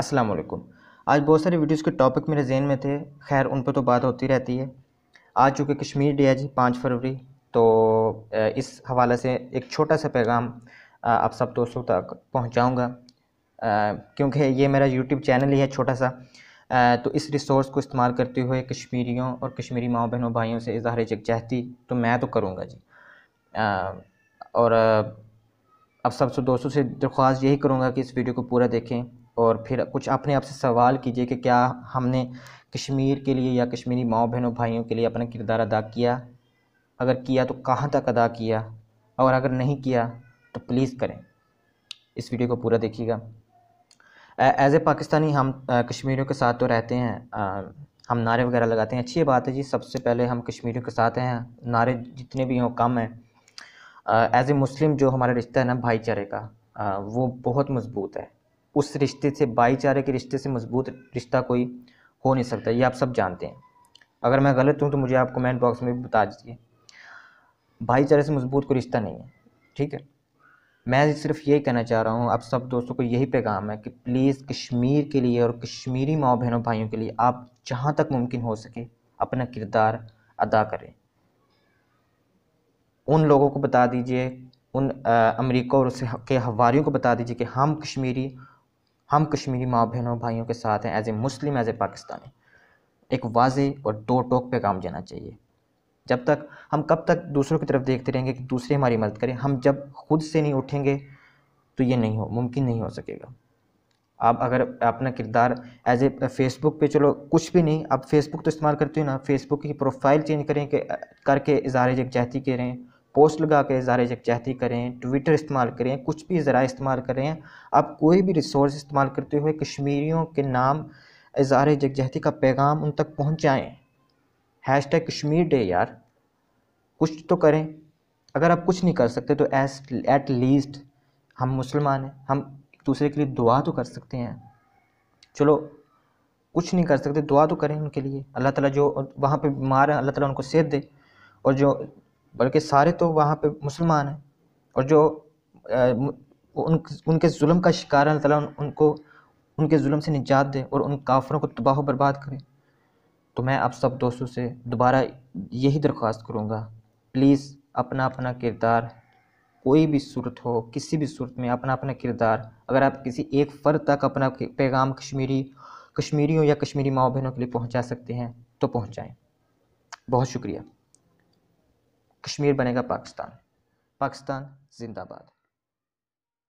السلام علیکم آج بہت سارے ویڈیوز کے ٹاپک میرے ذہن میں تھے خیر ان پہ تو بات ہوتی رہتی ہے آج چونکہ کشمیر ڈے ہے جی پانچ فروری تو اس حوالے سے ایک چھوٹا سا پیغام آپ سب دوستوں تک پہنچاؤں گا کیونکہ یہ میرا یوٹیوب چینل ہی ہے چھوٹا سا تو اس ریسورس کو استعمال کرتے ہوئے کشمیریوں اور کشمیری ماؤں بہنوں بھائیوں سے اظہار جگجہتی تو میں تو کروں گا جی اور اب سب سے دوستوں سے درخواست یہی کروں گا کہ اس ویڈیو کو پورا دیکھیں اور پھر کچھ اپنے آپ سے سوال کیجیے کہ کیا ہم نے کشمیر کے لیے یا کشمیری ماؤں بہنوں بھائیوں کے لیے اپنا کردار ادا کیا اگر کیا تو کہاں تک ادا کیا اور اگر نہیں کیا تو پلیز کریں اس ویڈیو کو پورا دیکھیے گا ایز اے پاکستانی ہم کشمیریوں کے ساتھ تو رہتے ہیں ہم نعرے وغیرہ لگاتے ہیں اچھی بات ہے جی سب سے پہلے ہم کشمیریوں کے ساتھ ہیں نعرے جتنے بھی ہوں کم ہیں ایز اے مسلم جو ہمارا رشتہ ہے نا بھائی چارے کا وہ بہت مضبوط ہے اس رشتے سے بھائی چارے کے رشتے سے مضبوط رشتہ کوئی ہو نہیں سکتا یہ آپ سب جانتے ہیں اگر میں غلط ہوں تو مجھے آپ کمنٹ باکس میں بھی بتا دیجیے بھائی چارے سے مضبوط کوئی رشتہ نہیں ہے ٹھیک ہے میں صرف یہی کہنا چاہ رہا ہوں آپ سب دوستوں کو یہی پیغام ہے کہ پلیز کشمیر کے لیے اور کشمیری ماں بہنوں بھائیوں کے لیے آپ جہاں تک ممکن ہو سکے اپنا کردار ادا کریں ان لوگوں کو بتا دیجئے ان امریکہ اور اس کے ہواریوں کو بتا دیجئے کہ ہم کشمیری ہم کشمیری ماں بہنوں بھائیوں کے ساتھ ہیں as a Muslim as a Pakistani ایک واضح اور دو ٹوک پہ کام جانا چاہیے جب تک ہم کب تک دوسروں کی طرف دیکھتے رہیں گے کہ دوسرے ہماری مدد کریں ہم جب خود سے نہیں اٹھیں گے تو یہ نہیں ہو ممکن نہیں ہو سکے گا آپ اگر اپنا کردار ایز اے فیس بک پہ چلو کچھ بھی نہیں آپ فیس بک تو استعمال کرتے ہو نا فیس بک کی پروفائل چینج کریں کہ کر کے اظہار یکجہتی کے رہیں پوسٹ لگا کے اظہار یکجہتی کریں ٹویٹر استعمال کریں کچھ بھی ذرائع استعمال کر رہے ہیں آپ کوئی بھی ریسورس استعمال کرتے ہوئے کشمیریوں کے نام اظہار یکجہتی کا پیغام ان تک پہنچائیں ہیش ٹیگ کشمیر ڈے یار کچھ تو کریں اگر آپ کچھ نہیں کر سکتے تو ایس ایٹ لیسٹ ہم مسلمان ہیں ہم ایک دوسرے کے لیے دعا تو کر سکتے ہیں چلو کچھ نہیں کر سکتے دعا تو کریں ان کے لیے اللہ تعالیٰ جو وہاں پہ بیمار ہیں اللہ تعالیٰ ان کو صحت دے اور جو بلکہ سارے تو وہاں پہ مسلمان ہیں اور جو ان کے ظلم کا شکار اللہ تعالیٰ ان کو ان کے ظلم سے نجات دے اور ان کافروں کو تباہ و برباد کریں تو میں آپ سب دوستوں سے دوبارہ یہی درخواست کروں گا پلیز اپنا اپنا کردار کوئی بھی صورت ہو کسی بھی صورت میں اپنا اپنا کردار اگر آپ کسی ایک فرد تک اپنا پیغام کشمیری کشمیریوں یا کشمیری ماؤ بہنوں کے لیے پہنچا سکتے ہیں تو پہنچائیں بہت شکریہ کشمیر بنے گا پاکستان پاکستان زندہ باد